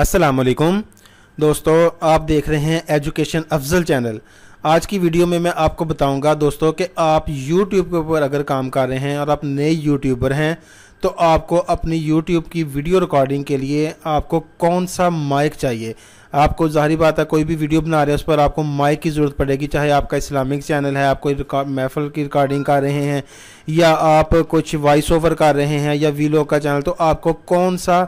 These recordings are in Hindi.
असलकुम दोस्तों आप देख रहे हैं एजुकेशन अफजल चैनल आज की वीडियो में मैं आपको बताऊंगा दोस्तों कि आप यूट्यूब के ऊपर अगर काम कर रहे हैं और आप नए यूट्यूबर हैं तो आपको अपनी यूट्यूब की वीडियो रिकॉर्डिंग के लिए आपको कौन सा माइक चाहिए आपको ज़ाहरी बात है कोई भी वीडियो बना रहे हैं उस पर आपको माइक की ज़रूरत पड़ेगी चाहे आपका इस्लामिक चैनल है आप कोई महफल की रिकॉर्डिंग कर रहे हैं या आप कुछ वॉइस ओवर कर रहे हैं या वीलो का चैनल तो आपको कौन सा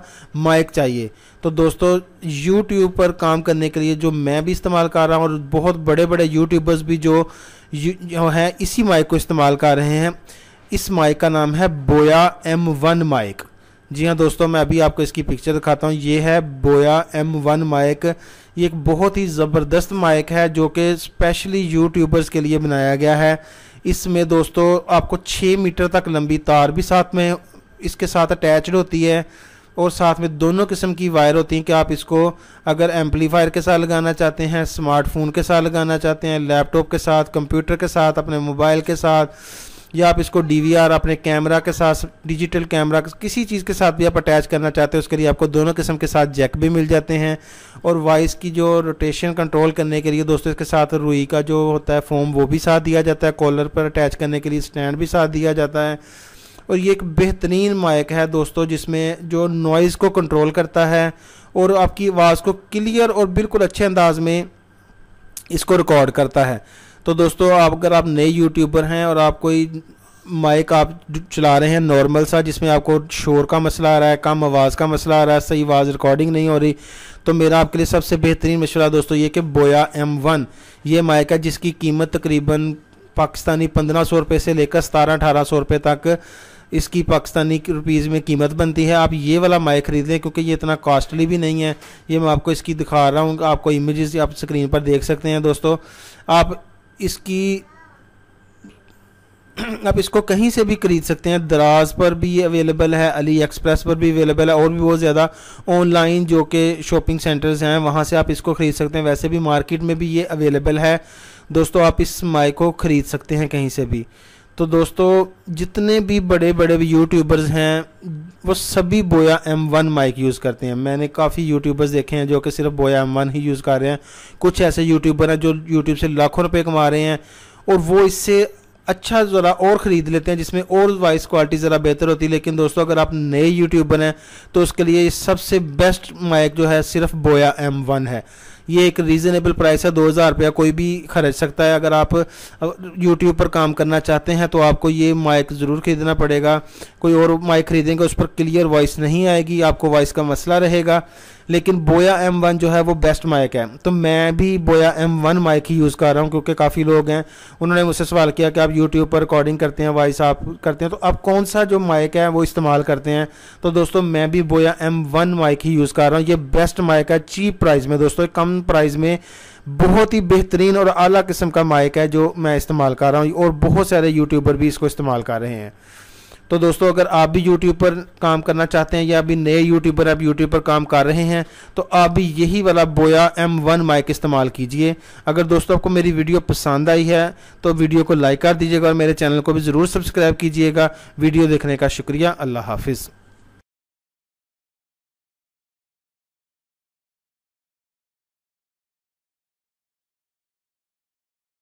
माइक चाहिए तो दोस्तों यूट्यूब पर काम करने के लिए जो मैं भी इस्तेमाल कर रहा हूँ और बहुत बड़े बड़े यूट्यूबर्स भी जो, हैं इसी माइक को इस्तेमाल कर रहे हैं इस माइक का नाम है बोया एम वन माइक जी हाँ दोस्तों मैं अभी आपको इसकी पिक्चर दिखाता हूँ ये है बोया एम वन माइक ये एक बहुत ही ज़बरदस्त माइक है जो कि स्पेशली यूट्यूबर्स के लिए बनाया गया है इसमें दोस्तों आपको छः मीटर तक लंबी तार भी साथ में इसके साथ अटैचड होती है और साथ में दोनों किस्म की वायर होती हैं कि आप इसको अगर एम्पलीफायर के साथ लगाना चाहते हैं स्मार्टफोन के साथ लगाना चाहते हैं लैपटॉप के साथ कंप्यूटर के साथ अपने मोबाइल के साथ या आप इसको डी अपने कैमरा के साथ डिजिटल कैमरा किसी चीज़ के साथ भी आप अटैच करना चाहते हो उसके लिए आपको दोनों किस्म के साथ जैक भी मिल जाते हैं और वॉइस की जो रोटेशन कंट्रोल करने के लिए दोस्तों इसके साथ रुई का जो होता है फोम वो भी साथ दिया जाता है कॉलर पर अटैच करने के लिए स्टैंड भी साथ दिया जाता है और ये एक बेहतरीन माइक है दोस्तों जिसमें जो नॉइज़ को कंट्रोल करता है और आपकी आवाज़ को क्लियर और बिल्कुल अच्छे अंदाज में इसको रिकॉर्ड करता है तो दोस्तों आप अगर आप नए यूट्यूबर हैं और आप कोई माइक आप चला रहे हैं नॉर्मल सा जिसमें आपको शोर का मसला आ रहा है कम आवाज़ का मसला आ रहा है सही आवाज़ रिकॉर्डिंग नहीं हो रही तो मेरा आपके लिए सबसे बेहतरीन मशवरा दोस्तों ये कि बोया एम वन ये माइक है जिसकी कीमत तकरीबन पाकिस्तानी पंद्रह सौ रुपये से लेकर सतारह अठारह सौ रुपये तक इसकी पाकिस्तानी रुपीज़ में कीमत बनती है आप ये वाला माइक ख़रीदें क्योंकि ये इतना कॉस्टली भी नहीं है ये मैं आपको इसकी दिखा रहा हूँ आपको इमेजेस आप स्क्रीन पर देख सकते हैं दोस्तों आप इसकी आप इसको कहीं से भी ख़रीद सकते हैं दराज पर भी ये अवेलेबल है अली एक्सप्रेस पर भी अवेलेबल है और भी बहुत ज़्यादा ऑनलाइन जो कि शॉपिंग सेंटर्स हैं वहाँ से आप इसको ख़रीद सकते हैं वैसे भी मार्केट में भी ये अवेलेबल है दोस्तों आप इस माइक को ख़रीद सकते हैं कहीं से भी तो दोस्तों जितने भी बड़े बड़े यूट्यूबर्स हैं वो सभी बोया एम वन माइक यूज़ करते हैं मैंने काफ़ी यूट्यूबर्स देखे हैं जो कि सिर्फ बोया एम वन ही यूज़ कर रहे हैं कुछ ऐसे यूट्यूबर हैं जो यूट्यूब से लाखों रुपए कमा रहे हैं और वो इससे अच्छा ज़रा और ख़रीद लेते हैं जिसमें और वॉइस क्वालिटी ज़रा बेहतर होती है लेकिन दोस्तों अगर आप नए यूट्यूबर हैं तो उसके लिए सबसे बेस्ट माइक जो है सिर्फ बोया एम वन है ये एक रीज़नेबल प्राइस है दो हज़ार रुपया कोई भी खरीद सकता है अगर आप यूट्यूब पर काम करना चाहते हैं तो आपको ये माइक ज़रूर ख़रीदना पड़ेगा कोई और माइक ख़रीदेंगे उस पर क्लियर वॉइस नहीं आएगी आपको वॉइस का मसला रहेगा लेकिन बोया एम वन जो है वो बेस्ट माइक है तो मैं भी बोया एम वन माइक ही यूज़ कर रहा हूँ क्योंकि काफ़ी लोग हैं उन्होंने मुझसे सवाल किया कि आप यूट्यूब पर रिकॉर्डिंग करते हैं वॉइस आप करते हैं तो आप कौन सा जो माइक है वो इस्तेमाल करते हैं तो दोस्तों मैं भी बोया एम वन माइक ही यूज़ कर रहा हूँ ये बेस्ट माइक है चीप प्राइस में दोस्तों कम प्राइस में बहुत ही बेहतरीन और अली किस्म का माइक है जो मैं इस्तेमाल कर रहा हूँ और बहुत सारे यूट्यूबर भी इसको इस्तेमाल कर रहे हैं तो दोस्तों अगर आप भी यूट्यूब पर काम करना चाहते हैं या अभी नए यूट्यूबर आप यूट्यूब पर काम कर रहे हैं तो आप भी यही वाला बोया एम वन माइक इस्तेमाल कीजिए अगर दोस्तों आपको मेरी वीडियो पसंद आई है तो वीडियो को लाइक कर दीजिएगा और मेरे चैनल को भी ज़रूर सब्सक्राइब कीजिएगा वीडियो देखने का शुक्रिया अल्लाह हाफिज़